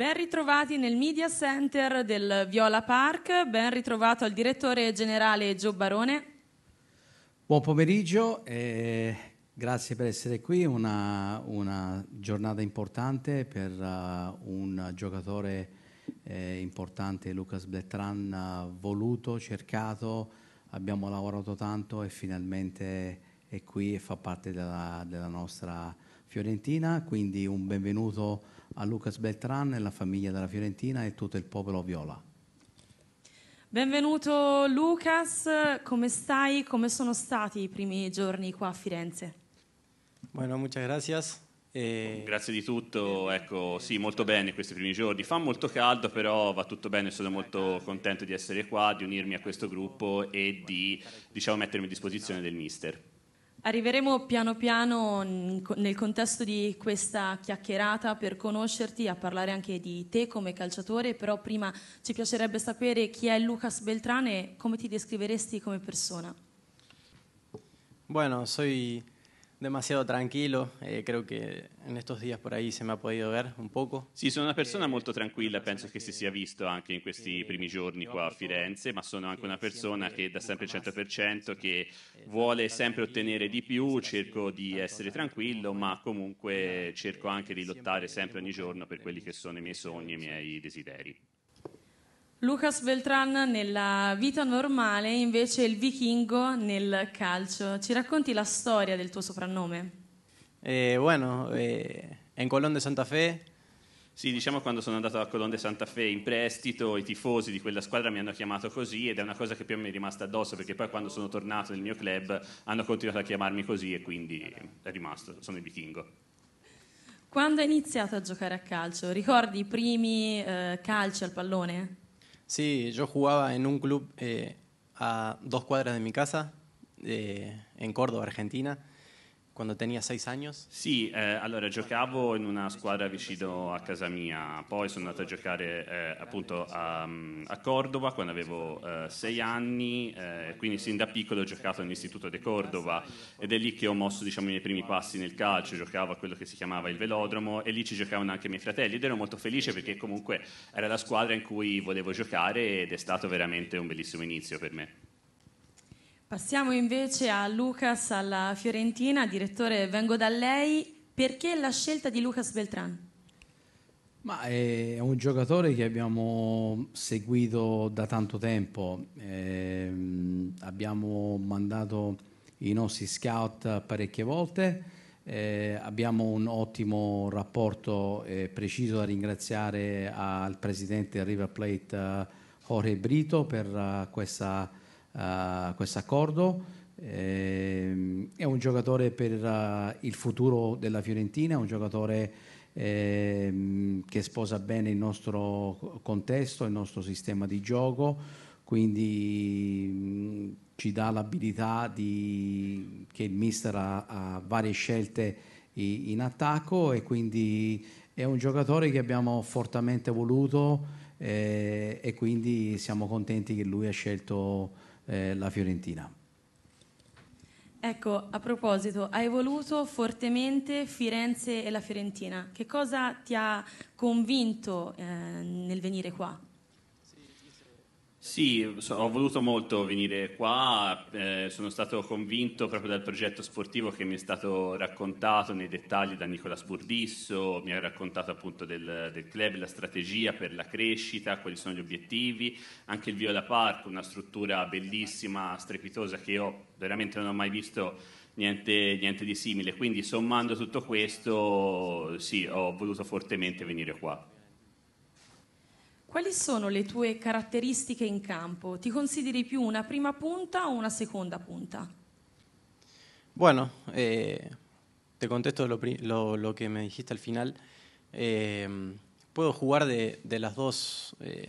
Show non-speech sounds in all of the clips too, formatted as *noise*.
Ben ritrovati nel Media Center del Viola Park, ben ritrovato al direttore generale Gio Barone. Buon pomeriggio, eh, grazie per essere qui, una, una giornata importante per uh, un giocatore eh, importante, Lucas Bletran, uh, voluto, cercato, abbiamo lavorato tanto e finalmente è qui e fa parte della, della nostra Fiorentina, quindi un benvenuto a Lucas Beltran e la famiglia della Fiorentina e tutto il popolo viola. Benvenuto Lucas, come stai? Come sono stati i primi giorni qua a Firenze? Bueno, muchas gracias. Eh... Grazie di tutto, ecco, sì, molto bene questi primi giorni. Fa molto caldo, però va tutto bene, sono molto contento di essere qua, di unirmi a questo gruppo e di diciamo, mettermi a disposizione del mister. Arriveremo piano piano nel contesto di questa chiacchierata per conoscerti, a parlare anche di te come calciatore, però prima ci piacerebbe sapere chi è Lucas Beltrán e come ti descriveresti come persona. Bueno, soy demasiado tranquilo, eh, creo che in estos días por ahí se me ha podido ver un poco. Sì, sono una persona molto tranquilla, penso che si sia visto anche in questi primi giorni qua a Firenze, ma sono anche una persona che da sempre 100%, che vuole sempre ottenere di più, cerco di essere tranquillo, ma comunque cerco anche di lottare sempre ogni giorno per quelli che sono i miei sogni, e i miei desideri. Lucas Beltran nella vita normale, invece il vichingo nel calcio. Ci racconti la storia del tuo soprannome? Eh, bueno, eh, in Colón de Santa Fe. Sì, diciamo che quando sono andato a Colón de Santa Fe in prestito, i tifosi di quella squadra mi hanno chiamato così ed è una cosa che più mi è rimasta addosso perché poi quando sono tornato nel mio club hanno continuato a chiamarmi così e quindi è rimasto, sono il vichingo. Quando hai iniziato a giocare a calcio? Ricordi i primi eh, calci al pallone? Sí, yo jugaba en un club eh, a dos cuadras de mi casa, eh, en Córdoba, Argentina. quando tenia sei anni? Sì, eh, allora giocavo in una squadra vicino a casa mia, poi sono andato a giocare eh, appunto a, a, Cordova quando avevo eh, sei anni, eh, quindi sin da piccolo ho giocato all'Istituto di Cordova ed è lì che ho mosso diciamo, i miei primi passi nel calcio, giocavo a quello che si chiamava il velodromo e lì ci giocavano anche i miei fratelli ed ero molto felice perché comunque era la squadra in cui volevo giocare ed è stato veramente un bellissimo inizio per me. Passiamo invece a Lucas alla Fiorentina, direttore vengo da lei, perché la scelta di Lucas Beltran? Ma è un giocatore che abbiamo seguito da tanto tempo, eh, abbiamo mandato i nostri scout parecchie volte, eh, abbiamo un ottimo rapporto eh, preciso da ringraziare al presidente River Plate eh, Jorge Brito per uh, questa uh, questo accordo. Eh, è un giocatore per uh, il futuro della Fiorentina, è un giocatore eh, che sposa bene il nostro contesto, il nostro sistema di gioco, quindi mh, ci dà l'abilità di, che il mister ha, ha varie scelte in, in attacco e quindi è un giocatore che abbiamo fortemente voluto eh, e quindi siamo contenti che lui ha scelto eh, la Fiorentina. Ecco, a proposito, hai voluto fortemente Firenze e la Fiorentina. Che cosa ti ha convinto eh, nel venire qua? Sì, ho voluto molto venire qua, eh, sono stato convinto proprio dal progetto sportivo che mi è stato raccontato nei dettagli da Nicola Burdisso, mi ha raccontato appunto del, del, club, la strategia per la crescita, quali sono gli obiettivi, anche il Viola Park, una struttura bellissima, strepitosa che io veramente non ho mai visto niente, niente di simile, quindi sommando tutto questo sì, ho voluto fortemente venire qua. Quali sono le tue caratteristiche in campo? ¿Ti consideri più una prima punta o una seconda punta? Bueno, eh, te contesto lo, lo, lo, que me dijiste al final. Eh, puedo jugar de, de las dos. Eh,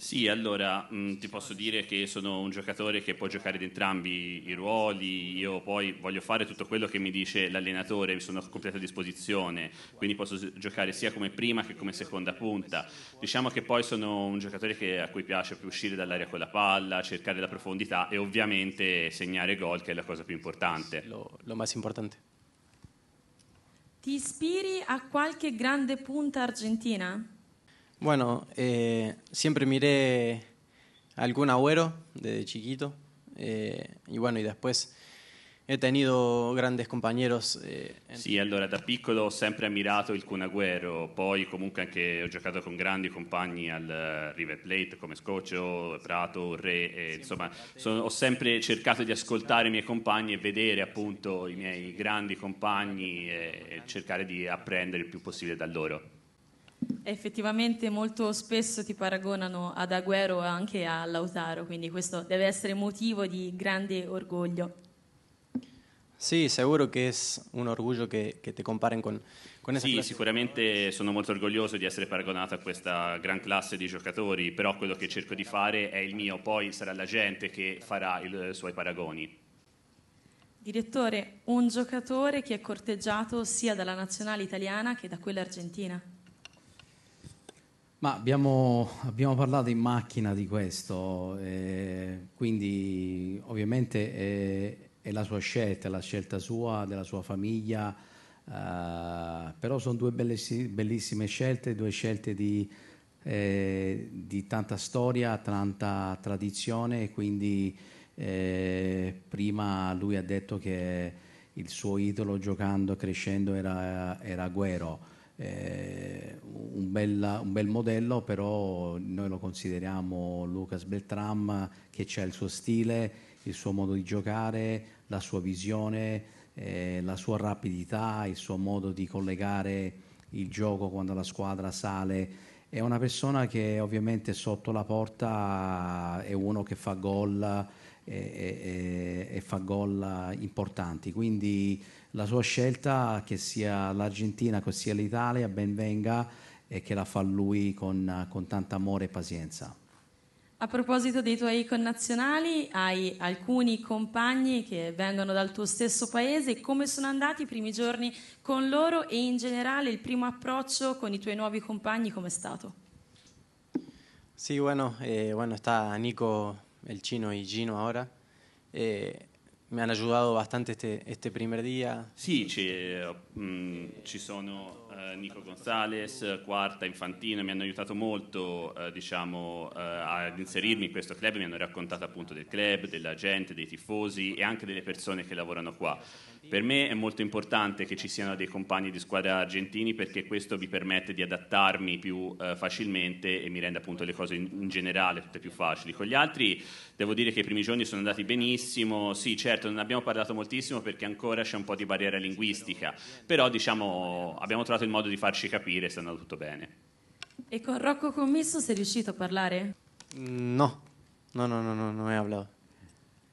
sì, allora mh, mm, ti posso dire che sono un giocatore che può giocare di entrambi i ruoli, io poi voglio fare tutto quello che mi dice l'allenatore, mi sono a completa disposizione, quindi posso giocare sia come prima che come seconda punta. Diciamo che poi sono un giocatore che, a cui piace più uscire dall'area con la palla, cercare la profondità e ovviamente segnare gol che è la cosa più importante. Lo, lo más importante. Ti ispiri a qualche grande punta argentina? Bueno, eh, siempre miré algún agüero desde chiquito. Eh, y bueno, y después he tenido grandes compañeros. Eh, sì, allora da piccolo ho sempre ammirato il Kun Agüero, poi comunque anche ho giocato con grandi compagni al River Plate come Scoccio, Prato, Re, e, insomma sono, ho sempre cercato di ascoltare i miei compagni e vedere appunto i miei grandi compagni e, e cercare di apprendere il più possibile da loro effettivamente molto spesso ti paragonano ad Agüero e anche a Lautaro, quindi questo deve essere motivo di grande orgoglio. Sì, sicuro che è un orgoglio che ti te comparen con, con esa Sì, classe. sicuramente sono molto orgoglioso di essere paragonato a questa gran classe di giocatori, però quello che cerco di fare è il mio, poi sarà la gente che farà i suoi paragoni. Direttore, un giocatore che è corteggiato sia dalla nazionale italiana che da quella argentina. Ma abbiamo, abbiamo, parlato in macchina di questo, eh, quindi ovviamente è, è, la sua scelta, è la scelta sua, della sua famiglia, eh, però sono due bellissime scelte, due scelte di, eh, di tanta storia, tanta tradizione, quindi eh, prima lui ha detto che il suo idolo giocando, crescendo era, era Guero eh, un, bella, un, bel modello, però noi lo consideriamo Lucas Beltram che ha il suo stile, il suo modo di giocare, la sua visione, eh, la sua rapidità, il suo modo di collegare il gioco quando la squadra sale. È una persona che ovviamente sotto la porta è uno che fa gol e, e, e fa gol importanti. Quindi la sua scelta, che sia l'Argentina, che sia l'Italia, ben venga e che la fa lui con, con tanto amore e pazienza. A proposito dei tuoi connazionali, hai alcuni compagni che vengono dal tuo stesso paese, come sono andati i primi giorni con loro e in generale il primo approccio con i tuoi nuovi compagni, Come è stato? Sì, bueno, eh, bueno está Nico el chino y Gino ahora. Eh, me han ayudado bastante este, este primer día. Sí, eh, mm, ci, ci eh, Nico Gonzales, Quarta, Infantino, mi hanno aiutato molto eh, diciamo, eh, ad inserirmi in questo club, mi hanno raccontato appunto del club, della gente, dei tifosi e anche delle persone che lavorano qua. Per me è molto importante che ci siano dei compagni di squadra argentini perché questo vi permette di adattarmi più eh, facilmente e mi rende appunto le cose in, in generale tutte più facili. Con gli altri devo dire che i primi giorni sono andati benissimo, sì certo non abbiamo parlato moltissimo perché ancora c'è un po' di barriera linguistica, però diciamo abbiamo trovato il il modo di farci capire se è andato tutto bene. E con Rocco Commisso sei riuscito a parlare? Mm, no, no, no, no, no, non è hablado.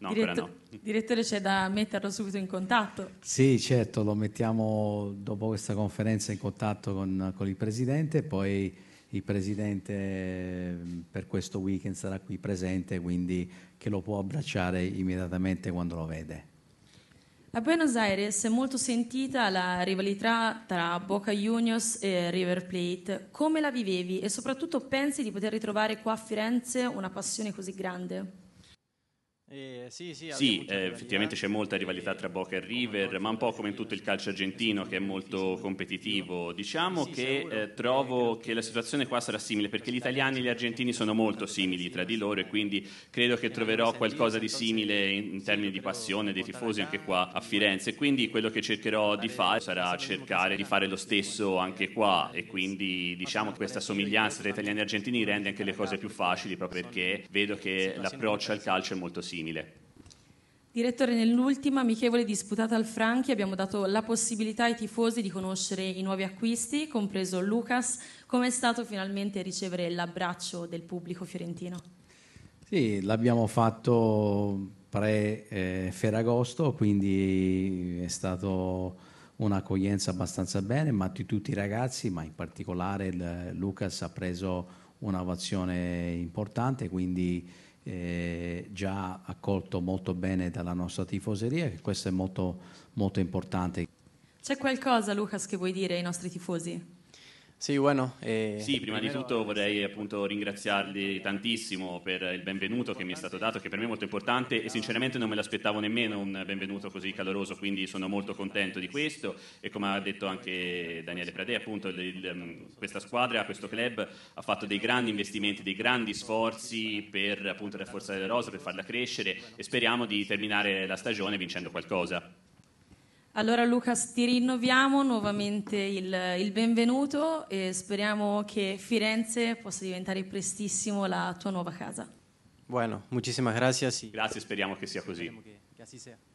No, Diretto- no. *laughs* Direttore, c'è da metterlo subito in contatto? Sì, certo, lo mettiamo dopo questa conferenza in contatto con, con il Presidente, poi il Presidente mm, per questo weekend sarà qui presente, quindi che lo può abbracciare immediatamente quando lo vede. A Buenos Aires è molto sentita la rivalità tra Boca Juniors e River Plate. Come la vivevi e soprattutto pensi di poter ritrovare qua a Firenze una passione così grande? Eh, sì, sì, sì eh, effettivamente c'è molta rivalità tra Boca e River, ma un po' come in tutto il calcio argentino che è molto competitivo. Diciamo che eh, trovo che la situazione qua sarà simile perché gli italiani e gli argentini sono molto simili tra di loro e quindi credo che troverò qualcosa di simile in termini di passione dei tifosi anche qua a Firenze. Quindi quello che cercherò di fare sarà cercare di fare lo stesso eh, anche qua e quindi diciamo che questa somiglianza tra italiani e argentini rende anche le cose più facili proprio perché vedo che l'approccio al calcio è molto simile simile. Direttore, nell'ultima amichevole disputata al Franchi abbiamo dato la possibilità ai tifosi di conoscere i nuovi acquisti, compreso Lucas. Come è stato finalmente ricevere l'abbraccio del pubblico fiorentino? Sì, l'abbiamo fatto pre-Ferragosto, eh, quindi è stata un'accoglienza abbastanza bene, ma di tutti i ragazzi, ma in particolare il, Lucas ha preso un'ovazione importante, quindi eh, già accolto molto bene dalla nostra tifoseria e questo è molto, molto importante. C'è qualcosa, Lucas, che vuoi dire ai nostri tifosi? Sì, bueno, eh... sì, prima di tutto vorrei appunto ringraziarli tantissimo per il benvenuto che mi è stato dato, che per me è molto importante e sinceramente non me l'aspettavo nemmeno un benvenuto così caloroso, quindi sono molto contento di questo e come ha detto anche Daniele Prade, appunto il, mm, questa squadra, questo club ha fatto dei grandi investimenti, dei grandi sforzi per appunto rafforzare la rosa, per farla crescere e speriamo di terminare la stagione vincendo qualcosa. Allora Lucas ti rinnoviamo nuovamente il, il, benvenuto e speriamo che Firenze possa diventare prestissimo la tua nuova casa. Bueno, muchísimas gracias. Y... Grazie, speriamo che sia così. che, che